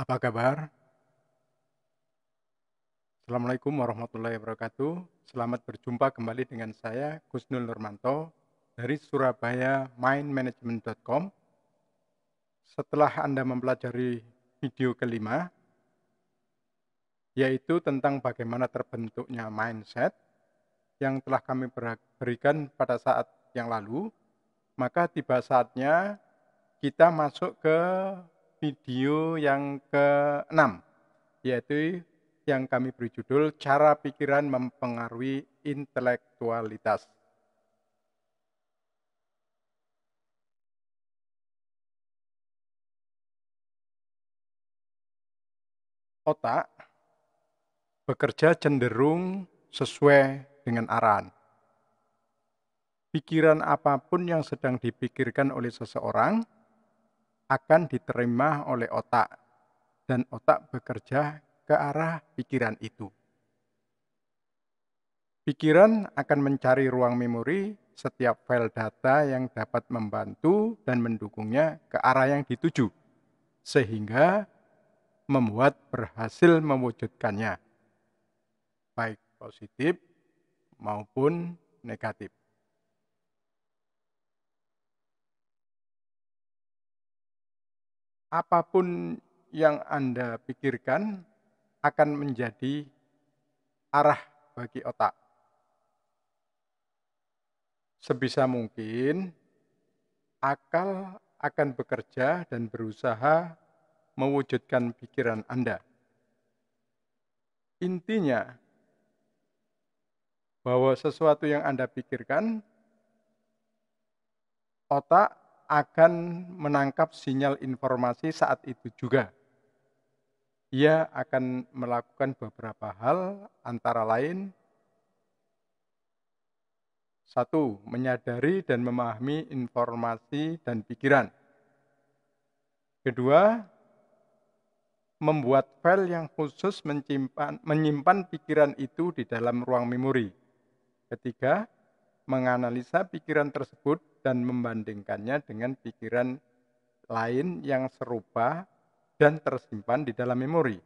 Apa kabar? Assalamualaikum warahmatullahi wabarakatuh. Selamat berjumpa kembali dengan saya, Kusnul Nurmanto, dari Surabaya mindmanagement.com. Setelah Anda mempelajari video kelima, yaitu tentang bagaimana terbentuknya mindset yang telah kami berikan pada saat yang lalu, maka tiba saatnya kita masuk ke video yang ke-6 yaitu yang kami beri judul Cara Pikiran Mempengaruhi Intelektualitas. Otak bekerja cenderung sesuai dengan arahan. Pikiran apapun yang sedang dipikirkan oleh seseorang akan diterima oleh otak dan otak bekerja ke arah pikiran itu. Pikiran akan mencari ruang memori setiap file data yang dapat membantu dan mendukungnya ke arah yang dituju, sehingga membuat berhasil mewujudkannya, baik positif maupun negatif. apapun yang Anda pikirkan akan menjadi arah bagi otak. Sebisa mungkin, akal akan bekerja dan berusaha mewujudkan pikiran Anda. Intinya, bahwa sesuatu yang Anda pikirkan, otak akan menangkap sinyal informasi saat itu juga. Ia akan melakukan beberapa hal, antara lain: satu, menyadari dan memahami informasi dan pikiran; kedua, membuat file yang khusus menyimpan, menyimpan pikiran itu di dalam ruang memori; ketiga, menganalisa pikiran tersebut dan membandingkannya dengan pikiran lain yang serupa dan tersimpan di dalam memori.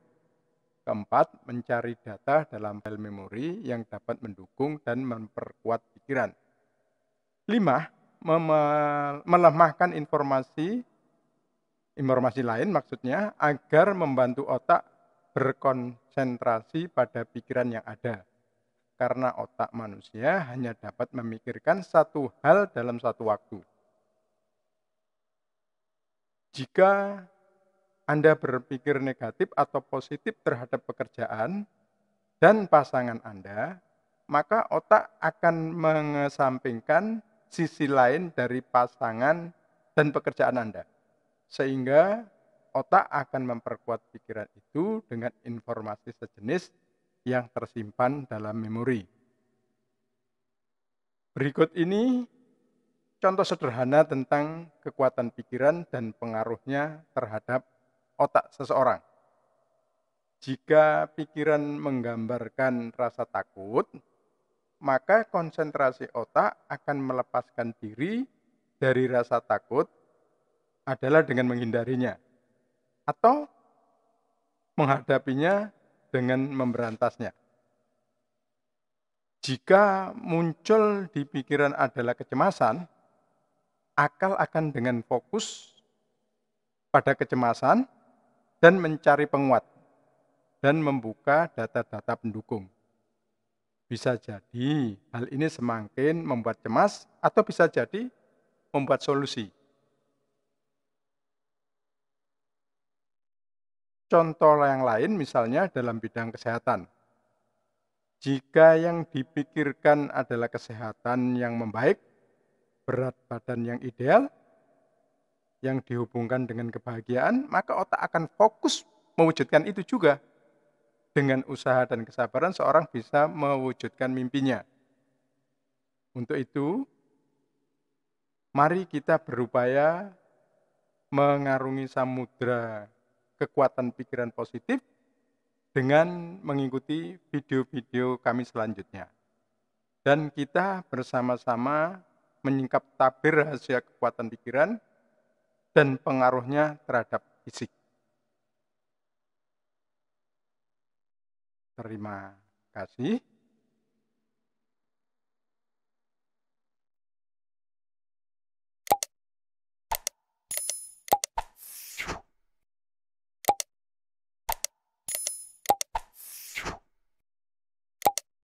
Keempat, mencari data dalam file memori yang dapat mendukung dan memperkuat pikiran. Lima, melemahkan informasi informasi lain maksudnya agar membantu otak berkonsentrasi pada pikiran yang ada karena otak manusia hanya dapat memikirkan satu hal dalam satu waktu. Jika Anda berpikir negatif atau positif terhadap pekerjaan dan pasangan Anda, maka otak akan mengesampingkan sisi lain dari pasangan dan pekerjaan Anda. Sehingga otak akan memperkuat pikiran itu dengan informasi sejenis yang tersimpan dalam memori. Berikut ini contoh sederhana tentang kekuatan pikiran dan pengaruhnya terhadap otak seseorang. Jika pikiran menggambarkan rasa takut, maka konsentrasi otak akan melepaskan diri dari rasa takut adalah dengan menghindarinya atau menghadapinya dengan memberantasnya. Jika muncul di pikiran adalah kecemasan, akal akan dengan fokus pada kecemasan dan mencari penguat dan membuka data-data pendukung. Bisa jadi hal ini semakin membuat cemas atau bisa jadi membuat solusi. Contoh yang lain misalnya dalam bidang kesehatan. Jika yang dipikirkan adalah kesehatan yang membaik, berat badan yang ideal, yang dihubungkan dengan kebahagiaan, maka otak akan fokus mewujudkan itu juga. Dengan usaha dan kesabaran seorang bisa mewujudkan mimpinya. Untuk itu, mari kita berupaya mengarungi samudera kekuatan pikiran positif dengan mengikuti video-video kami selanjutnya. Dan kita bersama-sama menyingkap tabir rahasia kekuatan pikiran dan pengaruhnya terhadap fisik. Terima kasih.